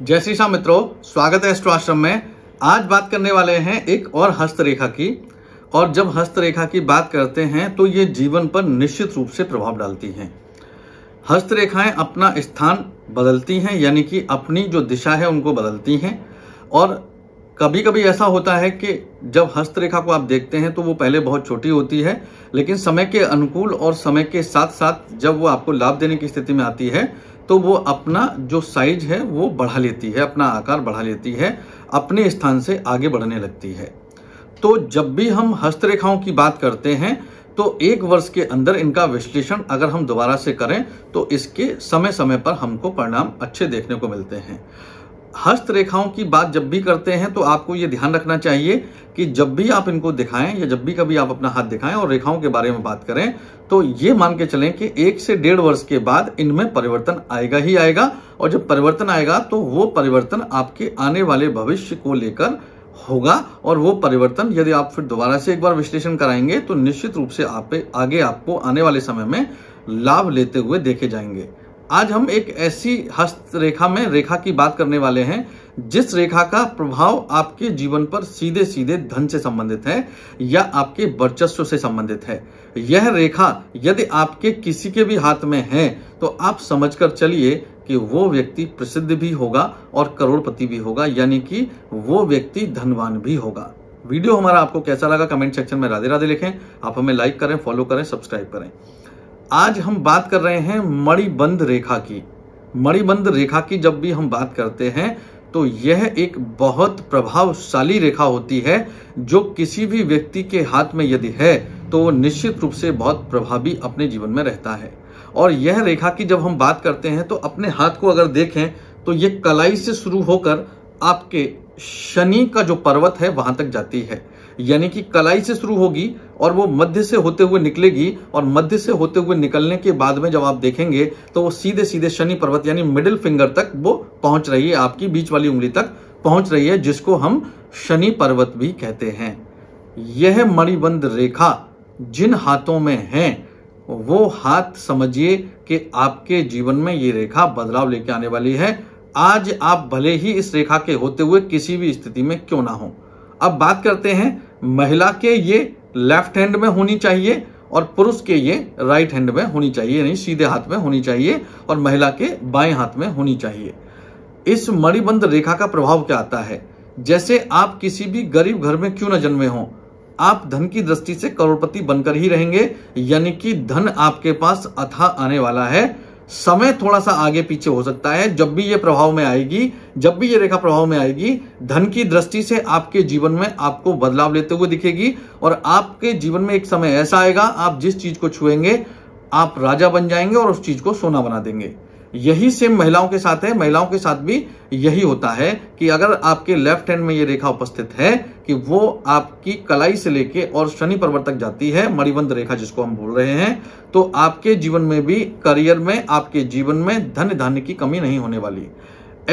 जय श्री शाह मित्रों स्वागत है एस्ट्रो आश्रम में आज बात करने वाले हैं एक और हस्तरेखा की और जब हस्तरेखा की बात करते हैं तो ये जीवन पर निश्चित रूप से प्रभाव डालती हैं हस्तरेखाएं अपना स्थान बदलती हैं यानी कि अपनी जो दिशा है उनको बदलती हैं और कभी कभी ऐसा होता है कि जब हस्तरेखा को आप देखते हैं तो वो पहले बहुत छोटी होती है लेकिन समय के अनुकूल और समय के साथ साथ जब वो आपको लाभ देने की स्थिति में आती है तो वो अपना जो साइज है वो बढ़ा लेती है अपना आकार बढ़ा लेती है अपने स्थान से आगे बढ़ने लगती है तो जब भी हम हस्तरेखाओं की बात करते हैं तो एक वर्ष के अंदर इनका विश्लेषण अगर हम दोबारा से करें तो इसके समय समय पर हमको परिणाम अच्छे देखने को मिलते हैं हस्त रेखाओं की बात जब भी करते हैं तो आपको ये ध्यान रखना चाहिए कि जब भी आप इनको दिखाएं या जब भी कभी आप अपना हाथ दिखाएं और रेखाओं के बारे में बात करें तो ये मान के चलें कि एक से डेढ़ वर्ष के बाद इनमें परिवर्तन आएगा ही आएगा और जब परिवर्तन आएगा तो वो परिवर्तन आपके आने वाले भविष्य को लेकर होगा और वो परिवर्तन यदि आप फिर दोबारा से एक बार विश्लेषण कराएंगे तो निश्चित रूप से आप आगे आपको आने वाले समय में लाभ लेते हुए देखे जाएंगे आज हम एक ऐसी हस्त रेखा में रेखा की बात करने वाले हैं जिस रेखा का प्रभाव आपके जीवन पर सीधे सीधे धन से संबंधित है या आपके वर्चस्व से संबंधित है यह रेखा यदि आपके किसी के भी हाथ में है तो आप समझकर चलिए कि वो व्यक्ति प्रसिद्ध भी होगा और करोड़पति भी होगा यानी कि वो व्यक्ति धनवान भी होगा वीडियो हमारा आपको कैसा लगा कमेंट सेक्शन में राधे राधे लिखें आप हमें लाइक करें फॉलो करें सब्सक्राइब करें आज हम बात कर रहे हैं मणिबंध रेखा की मणिबंध रेखा की जब भी हम बात करते हैं तो यह एक बहुत प्रभावशाली रेखा होती है जो किसी भी व्यक्ति के हाथ में यदि है तो वो निश्चित रूप से बहुत प्रभावी अपने जीवन में रहता है और यह रेखा की जब हम बात करते हैं तो अपने हाथ को अगर देखें तो यह कलाई से शुरू होकर आपके शनि का जो पर्वत है वहां तक जाती है यानी कि कलाई से शुरू होगी और वो मध्य से होते हुए निकलेगी और मध्य से होते हुए निकलने के बाद में जब आप देखेंगे तो वो सीधे सीधे शनि पर्वत यानी मिडिल फिंगर तक वो पहुंच रही है आपकी बीच वाली उंगली तक पहुंच रही है जिसको हम शनि पर्वत भी कहते हैं यह मणिबंध रेखा जिन हाथों में है वो हाथ समझिए कि आपके जीवन में ये रेखा बदलाव लेके आने वाली है आज आप भले ही इस रेखा के होते हुए किसी भी स्थिति में क्यों ना हो अब बात करते हैं महिला के ये लेफ्ट हैंड में होनी चाहिए और पुरुष के ये राइट हैंड में होनी चाहिए यानी सीधे हाथ में होनी चाहिए और महिला के बाएं हाथ में होनी चाहिए इस मणिबंध रेखा का प्रभाव क्या आता है जैसे आप किसी भी गरीब घर में क्यों ना जन्मे हों आप धन की दृष्टि से करोड़पति बनकर ही रहेंगे यानी कि धन आपके पास अथा आने वाला है समय थोड़ा सा आगे पीछे हो सकता है जब भी ये प्रभाव में आएगी जब भी ये रेखा प्रभाव में आएगी धन की दृष्टि से आपके जीवन में आपको बदलाव लेते हुए दिखेगी और आपके जीवन में एक समय ऐसा आएगा आप जिस चीज को छुएंगे आप राजा बन जाएंगे और उस चीज को सोना बना देंगे यही सेम महिलाओं के साथ है महिलाओं के साथ भी यही होता है कि अगर आपके लेफ्ट हैंड में ये रेखा उपस्थित है कि वो आपकी कलाई से लेके और शनि पर्वत तक जाती है मणिबंध रेखा जिसको हम बोल रहे हैं तो आपके जीवन में भी करियर में आपके जीवन में धन धान्य की कमी नहीं होने वाली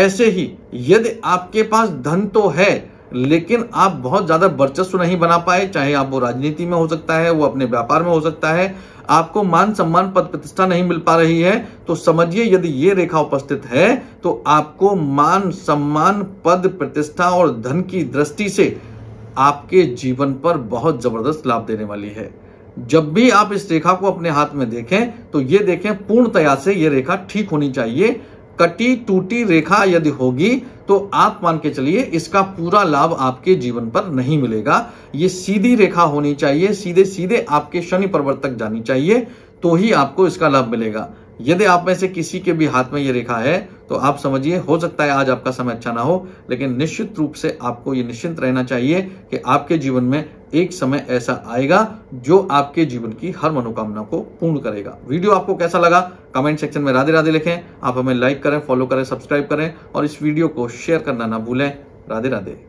ऐसे ही यदि आपके पास धन तो है लेकिन आप बहुत ज़्यादा वर्चस्व नहीं बना पाए चाहे आप वो राजनीति में हो सकता है वो अपने व्यापार में हो सकता है आपको मान सम्मान पद प्रतिष्ठा नहीं मिल पा रही है तो समझिए यदि ये रेखा उपस्थित है तो आपको मान सम्मान पद प्रतिष्ठा और धन की दृष्टि से आपके जीवन पर बहुत जबरदस्त लाभ देने वाली है जब भी आप इस रेखा को अपने हाथ में देखें तो ये देखें पूर्णतया से ये रेखा ठीक होनी चाहिए कटी टूटी रेखा यदि होगी तो आप मान के चलिए इसका पूरा लाभ आपके जीवन पर नहीं मिलेगा ये सीधी रेखा होनी चाहिए सीधे सीधे आपके शनि पर्वत तक जानी चाहिए तो ही आपको इसका लाभ मिलेगा यदि आप में से किसी के भी हाथ में ये रेखा है तो आप समझिए हो सकता है आज आपका समय अच्छा ना हो लेकिन निश्चित रूप से आपको ये निश्चिंत रहना चाहिए कि आपके जीवन में एक समय ऐसा आएगा जो आपके जीवन की हर मनोकामना को पूर्ण करेगा वीडियो आपको कैसा लगा कमेंट सेक्शन में राधे राधे लिखें आप हमें लाइक करें फॉलो करें सब्सक्राइब करें और इस वीडियो को शेयर करना ना भूलें राधे राधे